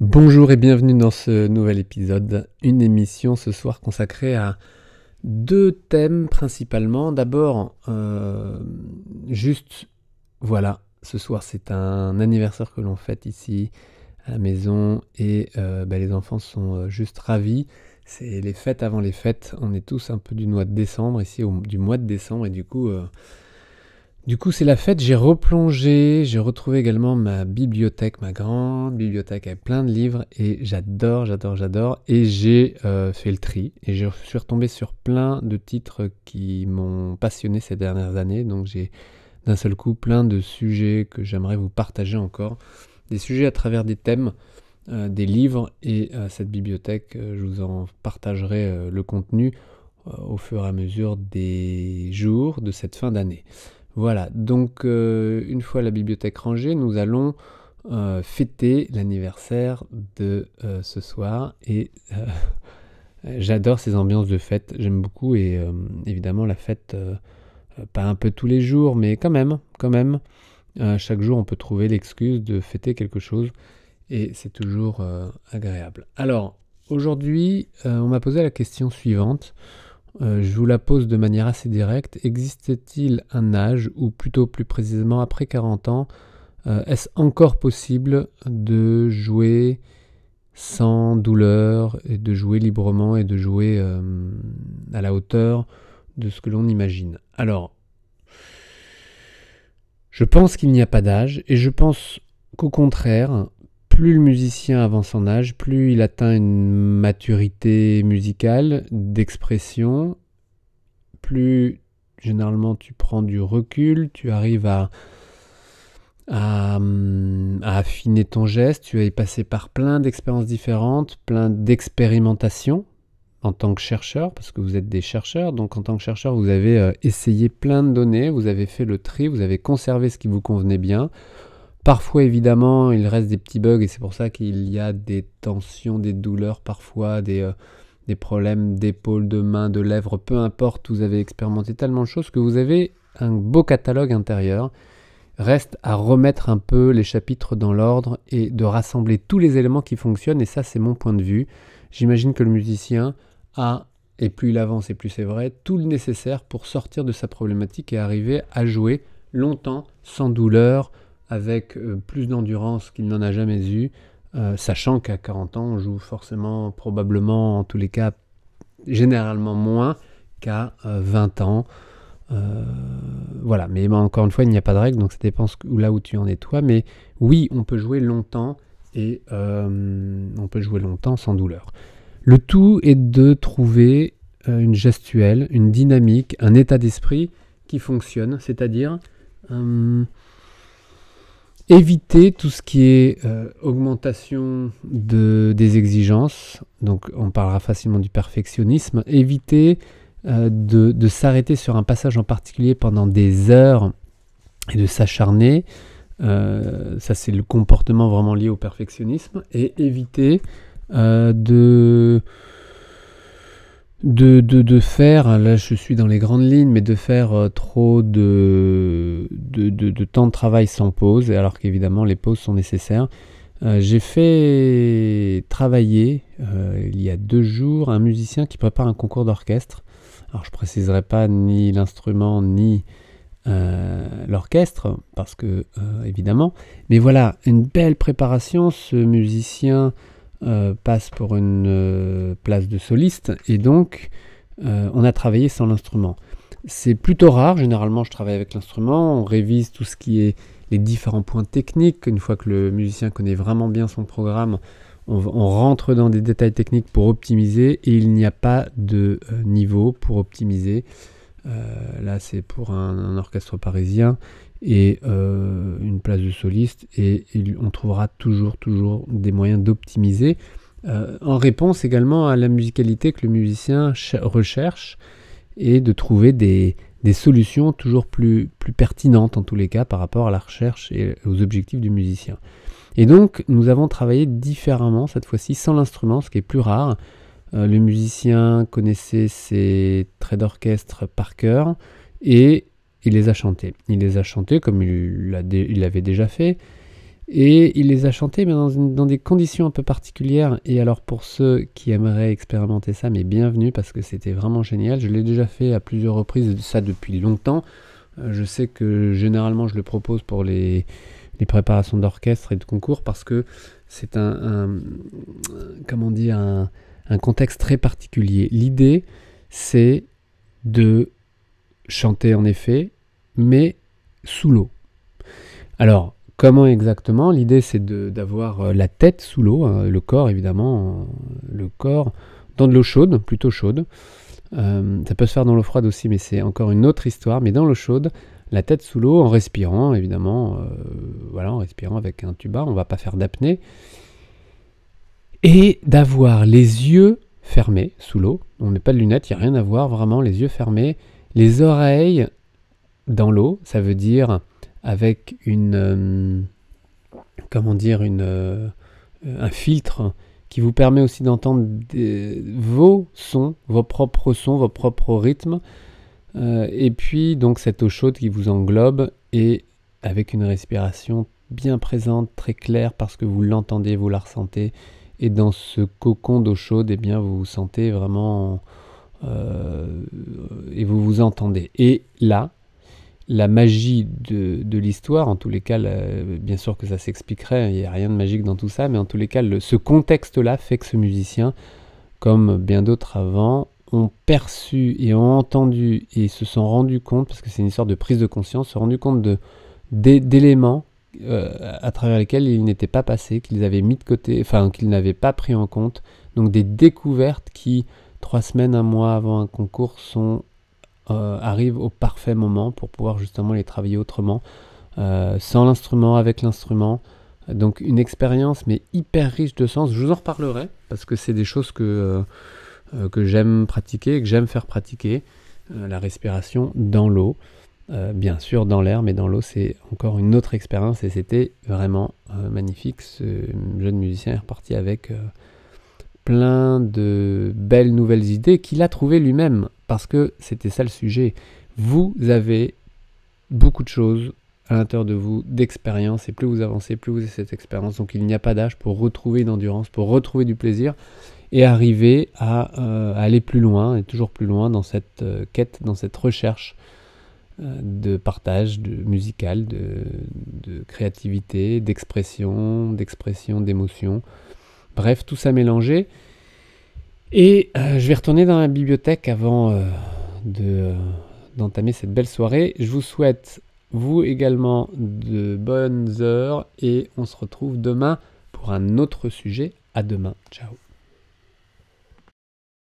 Bonjour et bienvenue dans ce nouvel épisode, une émission ce soir consacrée à deux thèmes principalement. D'abord, euh, juste, voilà, ce soir c'est un anniversaire que l'on fête ici à la maison et euh, bah, les enfants sont euh, juste ravis. C'est les fêtes avant les fêtes, on est tous un peu du mois de décembre, ici au, du mois de décembre et du coup... Du coup, c'est la fête, j'ai replongé, j'ai retrouvé également ma bibliothèque, ma grande bibliothèque avec plein de livres, et j'adore, j'adore, j'adore, et j'ai euh, fait le tri, et je suis retombé sur plein de titres qui m'ont passionné ces dernières années, donc j'ai d'un seul coup plein de sujets que j'aimerais vous partager encore, des sujets à travers des thèmes, euh, des livres, et euh, cette bibliothèque, je vous en partagerai le contenu au fur et à mesure des jours de cette fin d'année. Voilà, donc euh, une fois la bibliothèque rangée, nous allons euh, fêter l'anniversaire de euh, ce soir et j'adore ces ambiances de fête, j'aime beaucoup et évidemment la fête, pas un peu tous les jours, mais quand même, quand même, chaque jour on peut trouver l'excuse de fêter quelque chose et c'est toujours agréable. Alors aujourd'hui, on m'a posé la question suivante. Euh, je vous la pose de manière assez directe. Existe-t-il un âge, ou plutôt plus précisément après 40 ans, euh, est-ce encore possible de jouer sans douleur et de jouer librement et de jouer euh, à la hauteur de ce que l'on imagine Alors, je pense qu'il n'y a pas d'âge et je pense qu'au contraire, plus le musicien avance en âge, plus il atteint une maturité musicale, d'expression, plus généralement tu prends du recul, tu arrives à, affiner ton geste, tu y passé par plein d'expériences différentes, plein d'expérimentations en tant que chercheur, parce que vous êtes des chercheurs, donc en tant que chercheur, vous avez euh, essayé plein de données, vous avez fait le tri, vous avez conservé ce qui vous convenait bien, Parfois, évidemment, il reste des petits bugs et c'est pour ça qu'il y a des tensions, des douleurs parfois, euh, des, problèmes d'épaule, de main, de lèvres, peu importe. Vous avez expérimenté tellement de choses que vous avez un beau catalogue intérieur. Reste à remettre un peu les chapitres dans l'ordre et de rassembler tous les éléments qui fonctionnent. Et ça, c'est mon point de vue. J'imagine que le musicien a et plus il avance et plus c'est vrai, tout le nécessaire pour sortir de sa problématique et arriver à jouer longtemps, sans douleur, avec euh, plus d'endurance qu'il n'en a jamais eu, euh, sachant qu'à 40 ans, on joue forcément, probablement, en tous les cas, généralement moins qu'à 20 euh, ans. voilà, mais ben, encore une fois, il n'y a pas de règle, donc ça dépend là où tu en es toi. Mais oui, on peut jouer longtemps et on peut jouer longtemps sans douleur. Le tout est de trouver une gestuelle, une dynamique, un état d'esprit qui fonctionne, c'est-à-dire éviter tout ce qui est euh, augmentation de, des exigences, donc on parlera facilement du perfectionnisme, éviter euh, de, s'arrêter sur un passage en particulier pendant des heures et de s'acharner, euh, ça c'est le comportement vraiment lié au perfectionnisme, et éviter de de, faire, là je suis dans les grandes lignes, mais de faire euh, trop de, temps de travail sans pause, alors qu'évidemment les pauses sont nécessaires. Euh, j'ai fait travailler euh, il y a deux jours un musicien qui prépare un concours d'orchestre. Alors je ne préciserai pas ni l'instrument ni l'orchestre, parce que évidemment, mais voilà, une belle préparation, ce musicien euh, passe pour une euh, place de soliste et donc euh, on a travaillé sans l'instrument. C'est plutôt rare, généralement je travaille avec l'instrument, on révise tout ce qui est les différents points techniques, une fois que le musicien connaît vraiment bien son programme, on, rentre dans des détails techniques pour optimiser et il n'y a pas de niveau pour optimiser. là c'est pour un, orchestre parisien, et euh, une place de soliste et, on trouvera toujours toujours des moyens d'optimiser euh, en réponse également à la musicalité que le musicien recherche et de trouver des, des, solutions toujours plus, plus pertinentes en tous les cas par rapport à la recherche et aux objectifs du musicien. Et donc nous avons travaillé différemment cette fois-ci sans l'instrument, ce qui est plus rare. Euh, le musicien connaissait ses traits d'orchestre par cœur et il les a chantés. Il les a chantés comme il l'avait déjà fait. Et il les a chantés mais dans, des conditions un peu particulières. Et alors pour ceux qui aimeraient expérimenter ça, mais bienvenue parce que c'était vraiment génial. Je l'ai déjà fait à plusieurs reprises, ça depuis longtemps. Euh, je sais que généralement je le propose pour les, préparations d'orchestre et de concours parce que c'est un, comment dire, un contexte très particulier. L'idée, c'est de chanter en effet, mais sous l'eau. Alors, comment exactement L'idée, c'est d'avoir euh, la tête sous l'eau, hein, le corps évidemment, euh, le corps dans de l'eau chaude, plutôt chaude. Euh, ça peut se faire dans l'eau froide aussi, mais c'est encore une autre histoire. Mais dans l'eau chaude, la tête sous l'eau, en respirant, évidemment, voilà, en respirant avec un tuba, on ne va pas faire d'apnée. Et d'avoir les yeux fermés sous l'eau. On n'est pas de lunettes, il n'y a rien à voir, vraiment, les yeux fermés, les oreilles dans l'eau, ça veut dire avec une, euh, comment dire, une, euh, un filtre qui vous permet aussi d'entendre vos sons, vos propres sons, vos propres rythmes, euh, et puis donc cette eau chaude qui vous englobe et avec une respiration bien présente, très claire, parce que vous l'entendez, vous la ressentez, et dans ce cocon d'eau chaude, et eh bien vous vous sentez vraiment et vous vous entendez. Et là, la magie de, l'histoire, en tous les cas, bien sûr que ça s'expliquerait, il n'y a rien de magique dans tout ça, mais en tous les cas, ce contexte-là fait que ce musicien, comme bien d'autres avant, ont perçu et ont entendu et se sont rendus compte, parce que c'est une histoire de prise de conscience, se sont rendus compte de, d'éléments euh, à travers lesquels il n'était pas passé, qu'ils avaient mis de côté, enfin qu'ils n'avaient pas pris en compte. Donc des découvertes qui, trois semaines, un mois avant un concours, sont euh, arrive au parfait moment pour pouvoir justement les travailler autrement, euh, sans l'instrument, avec l'instrument. Donc une expérience, mais hyper riche de sens. Je vous en reparlerai, parce que c'est des choses que, euh, que j'aime pratiquer, que j'aime faire pratiquer. la respiration dans l'eau, bien sûr dans l'air, mais dans l'eau c'est encore une autre expérience, et c'était vraiment magnifique. Ce jeune musicien est reparti avec plein de belles nouvelles idées qu'il a trouvées lui-même parce que c'était ça le sujet. Vous avez beaucoup de choses à l'intérieur de vous, d'expérience, et plus vous avancez, plus vous avez cette expérience. Donc il n'y a pas d'âge pour retrouver une endurance, pour retrouver du plaisir et arriver euh, à aller plus loin et toujours plus loin dans cette euh, quête, dans cette recherche euh, de partage de musical, de, de créativité, d'expression, d'expression d'émotion. Bref, tout ça mélangé. Et euh, je vais retourner dans la bibliothèque avant euh, de, euh, d'entamer cette belle soirée. Je vous souhaite, vous également, de bonnes heures et on se retrouve demain pour un autre sujet. À demain. Ciao.